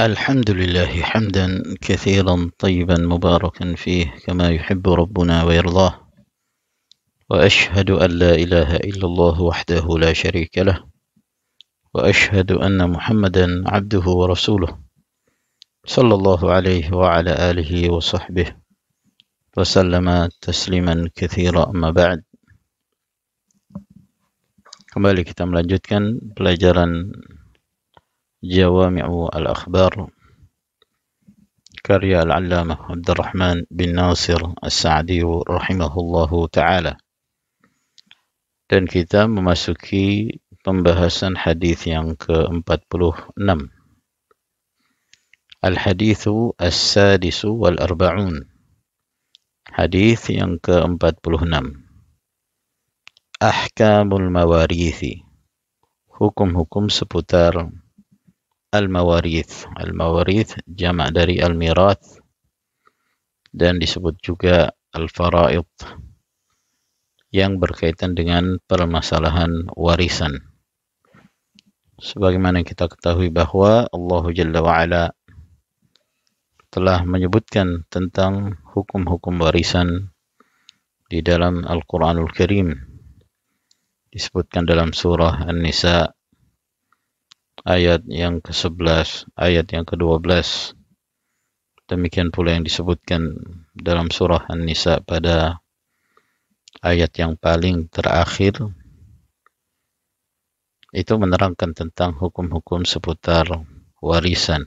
الحمد لله حمدا كثيرا طيبا مباركا فيه كما يحب ربنا ويرضاه وأشهد أن لا إله إلا الله وحده لا شريك له وأشهد أن محمدا عبده ورسوله صلى الله عليه وعلى آله وصحبه وسلم تسليما كثيرا أما بعد Kembali kita melanjutkan pelajaran Jawami'u al-Akhbar karya Al-Allamah Abdurrahman bin Nasir As-Sa'di rahimahullahu taala. Dan kita memasuki pembahasan hadis yang ke-46. Al-hadithu as-sadisu wal arba'un. Hadis yang ke-46. Ahkamul mawarithi. Hukum-hukum seputar al-mawarith. Al-mawarith jamak dari al-mirath dan disebut juga al-faraid yang berkaitan dengan permasalahan warisan. Sebagaimana kita ketahui bahwa Allah Jalla wa'ala telah menyebutkan tentang hukum-hukum warisan di dalam Al-Quranul Karim. Disebutkan dalam surah An-Nisa ayat yang ke-11, ayat yang ke-12. Demikian pula yang disebutkan dalam surah An-Nisa pada ayat yang paling terakhir itu menerangkan tentang hukum-hukum seputar warisan.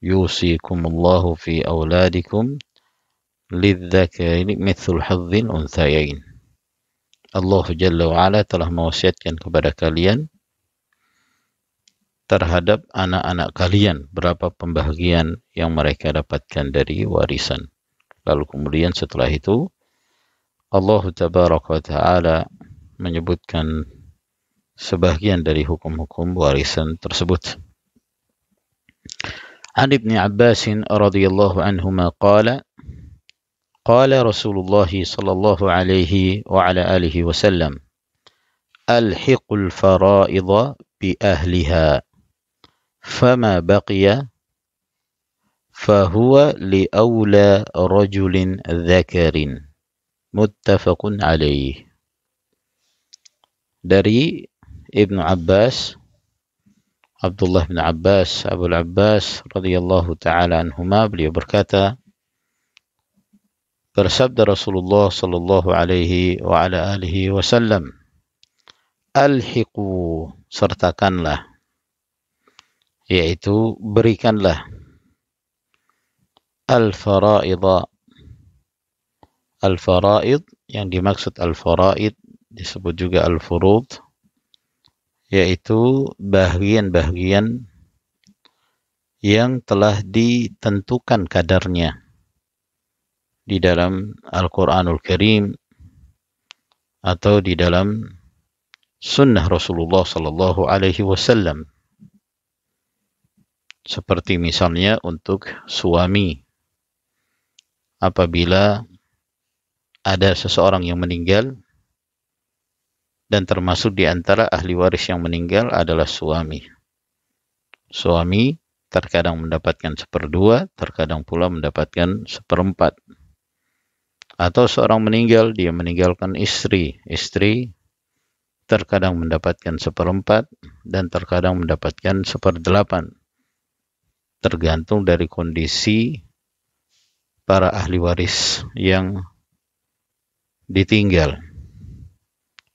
Yusikumullahu fi awladikum lidzakari mithul hadzin unthayain. Allah Jalla wa'ala telah mewasiatkan kepada kalian terhadap anak-anak kalian berapa pembagian yang mereka dapatkan dari warisan. Lalu kemudian setelah itu Allah tabaraka taala menyebutkan sebagian dari hukum-hukum warisan tersebut. an ابن Abbas radhiyallahu anhu maqala, qala Rasulullah sallallahu alaihi wa ala alihi wasallam alhiqul fara'idha bi ahliha فما بقي فهو لأولى رجل ذكر متفق عليه دري ابن عباس عبد الله بن عباس أبو العباس رضي الله تعالى عنهما بلي بركاته برسبد رسول الله صلى الله عليه وعلى آله وسلم ألحقوا سرتكن له yaitu berikanlah al faraid al-fara'id yang dimaksud al-fara'id disebut juga al-furud yaitu bagian-bagian yang telah ditentukan kadarnya di dalam Al-Quranul Karim atau di dalam sunnah Rasulullah Sallallahu Alaihi Wasallam. Seperti misalnya untuk suami. Apabila ada seseorang yang meninggal dan termasuk di antara ahli waris yang meninggal adalah suami. Suami terkadang mendapatkan seperdua, terkadang pula mendapatkan seperempat. Atau seorang meninggal, dia meninggalkan istri. Istri terkadang mendapatkan seperempat dan terkadang mendapatkan seperdelapan tergantung dari kondisi para ahli waris yang ditinggal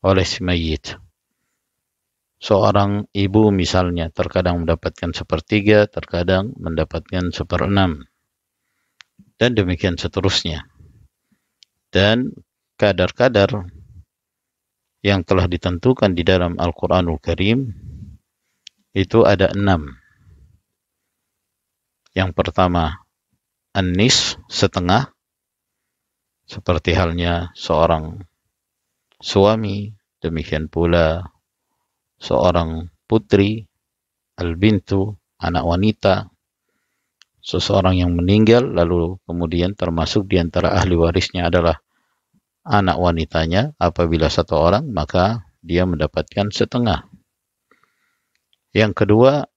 oleh si mayit. Seorang ibu misalnya terkadang mendapatkan sepertiga, terkadang mendapatkan seperenam. Dan demikian seterusnya. Dan kadar-kadar yang telah ditentukan di dalam Al-Quranul Karim itu ada enam yang pertama, anis setengah seperti halnya seorang suami, demikian pula seorang putri, albintu, anak wanita, seseorang yang meninggal lalu kemudian termasuk di antara ahli warisnya adalah anak wanitanya apabila satu orang maka dia mendapatkan setengah. Yang kedua,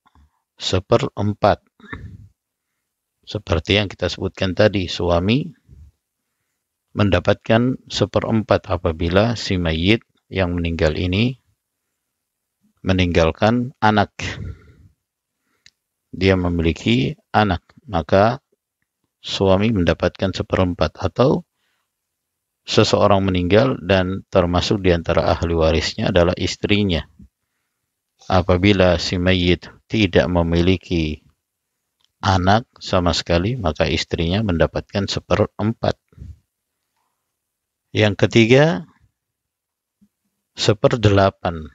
seperempat seperti yang kita sebutkan tadi, suami mendapatkan seperempat apabila si mayit yang meninggal ini meninggalkan anak. Dia memiliki anak, maka suami mendapatkan seperempat atau seseorang meninggal dan termasuk di antara ahli warisnya adalah istrinya. Apabila si mayit tidak memiliki anak sama sekali, maka istrinya mendapatkan seperempat. Yang ketiga, seperdelapan.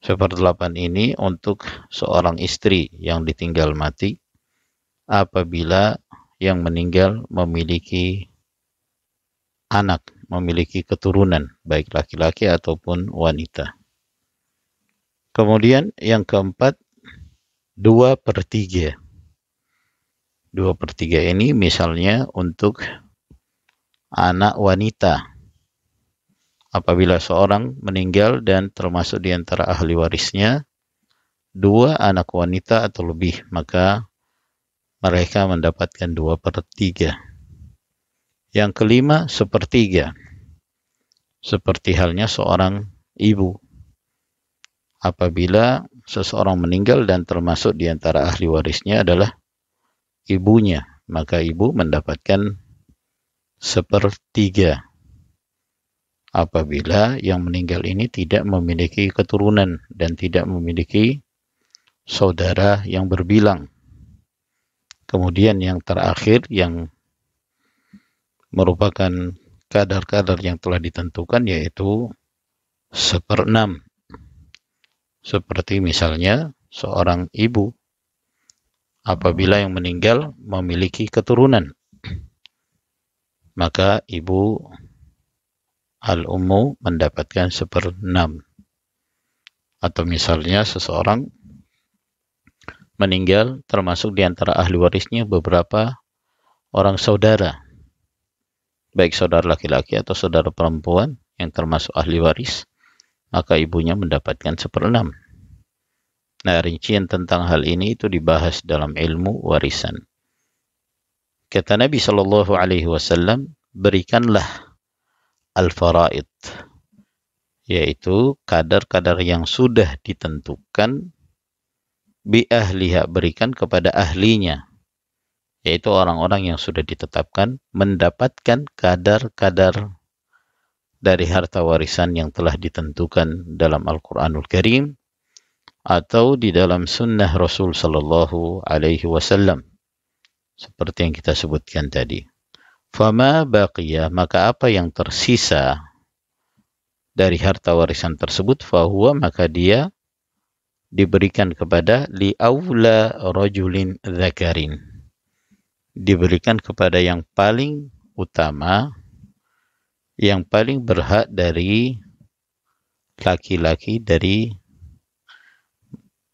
Seperdelapan ini untuk seorang istri yang ditinggal mati apabila yang meninggal memiliki anak, memiliki keturunan, baik laki-laki ataupun wanita. Kemudian yang keempat, 2 per 3. 2 per 3 ini misalnya untuk anak wanita. Apabila seorang meninggal dan termasuk di antara ahli warisnya, dua anak wanita atau lebih, maka mereka mendapatkan dua per 3. Yang kelima, sepertiga. Seperti halnya seorang ibu. Apabila seseorang meninggal dan termasuk di antara ahli warisnya adalah ibunya, maka ibu mendapatkan sepertiga apabila yang meninggal ini tidak memiliki keturunan dan tidak memiliki saudara yang berbilang. Kemudian yang terakhir yang merupakan kadar-kadar yang telah ditentukan yaitu seperenam seperti misalnya seorang ibu apabila yang meninggal memiliki keturunan. Maka ibu al-ummu mendapatkan seperenam. Atau misalnya seseorang meninggal termasuk di antara ahli warisnya beberapa orang saudara. Baik saudara laki-laki atau saudara perempuan yang termasuk ahli waris maka ibunya mendapatkan seperenam. Nah, rincian tentang hal ini itu dibahas dalam ilmu warisan. Kata Nabi Shallallahu Alaihi Wasallam, berikanlah al-faraid, yaitu kadar-kadar yang sudah ditentukan bi ahliha berikan kepada ahlinya yaitu orang-orang yang sudah ditetapkan mendapatkan kadar-kadar dari harta warisan yang telah ditentukan dalam Al-Quranul Karim atau di dalam sunnah Rasul Sallallahu Alaihi Wasallam seperti yang kita sebutkan tadi. Fama baqiyah, maka apa yang tersisa dari harta warisan tersebut, fahuwa maka dia diberikan kepada li awla rajulin zakarin. Diberikan kepada yang paling utama yang paling berhak dari laki-laki dari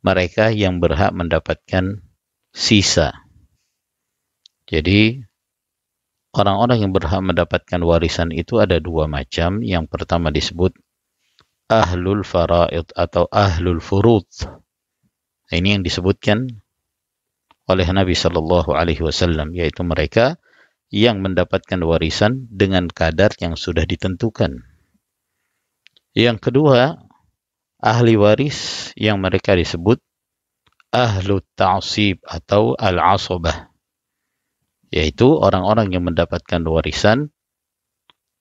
mereka yang berhak mendapatkan sisa. Jadi orang-orang yang berhak mendapatkan warisan itu ada dua macam. Yang pertama disebut ahlul faraid atau ahlul furud. Ini yang disebutkan oleh Nabi Shallallahu Alaihi Wasallam yaitu mereka yang mendapatkan warisan dengan kadar yang sudah ditentukan. Yang kedua, ahli waris yang mereka disebut ahlu ta'sib atau al-asobah, yaitu orang-orang yang mendapatkan warisan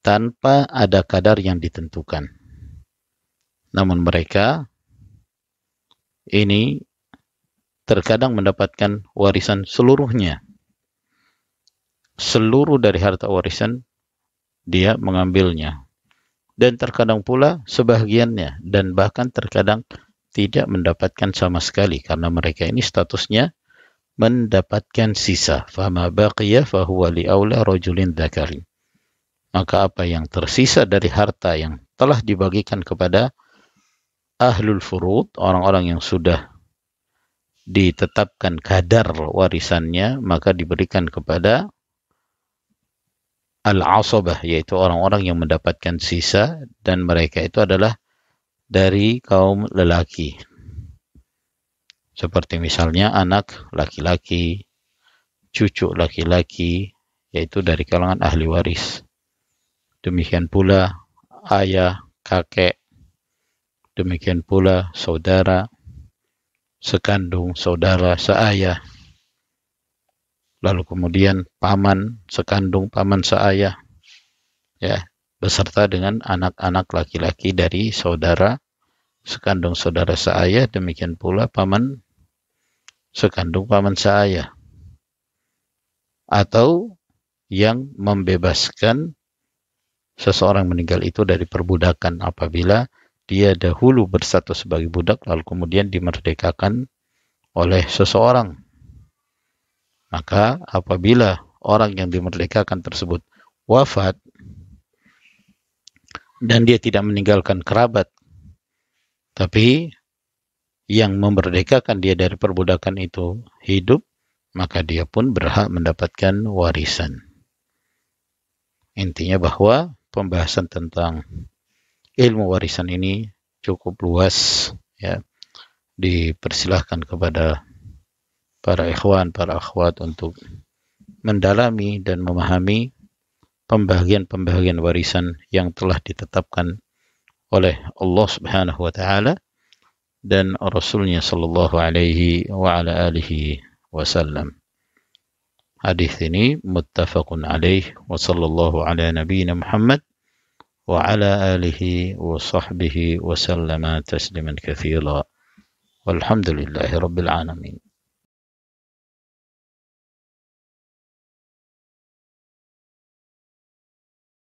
tanpa ada kadar yang ditentukan. Namun mereka ini terkadang mendapatkan warisan seluruhnya seluruh dari harta warisan dia mengambilnya. Dan terkadang pula sebagiannya dan bahkan terkadang tidak mendapatkan sama sekali karena mereka ini statusnya mendapatkan sisa. Fama baqiya fahuwa li aula rajulin dzakarin Maka apa yang tersisa dari harta yang telah dibagikan kepada ahlul furud, orang-orang yang sudah ditetapkan kadar warisannya, maka diberikan kepada al-asabah yaitu orang-orang yang mendapatkan sisa dan mereka itu adalah dari kaum lelaki. Seperti misalnya anak laki-laki, cucu laki-laki yaitu dari kalangan ahli waris. Demikian pula ayah, kakek, demikian pula saudara, sekandung, saudara, seayah, lalu kemudian paman sekandung, paman seayah, ya, beserta dengan anak-anak laki-laki dari saudara sekandung saudara seayah, demikian pula paman sekandung paman seayah. Atau yang membebaskan seseorang meninggal itu dari perbudakan apabila dia dahulu bersatu sebagai budak lalu kemudian dimerdekakan oleh seseorang maka apabila orang yang dimerdekakan tersebut wafat dan dia tidak meninggalkan kerabat, tapi yang memerdekakan dia dari perbudakan itu hidup, maka dia pun berhak mendapatkan warisan. Intinya bahwa pembahasan tentang ilmu warisan ini cukup luas ya. Dipersilahkan kepada para ikhwan, para akhwat untuk mendalami dan memahami pembagian-pembagian warisan yang telah ditetapkan oleh Allah Subhanahu wa taala dan Rasulnya sallallahu alaihi wa ala alihi wasallam. Hadis ini muttafaqun alaih wa sallallahu ala nabiyyina Muhammad wa ala alihi wa sahbihi wa sallama tasliman katsira. Walhamdulillahi rabbil alamin.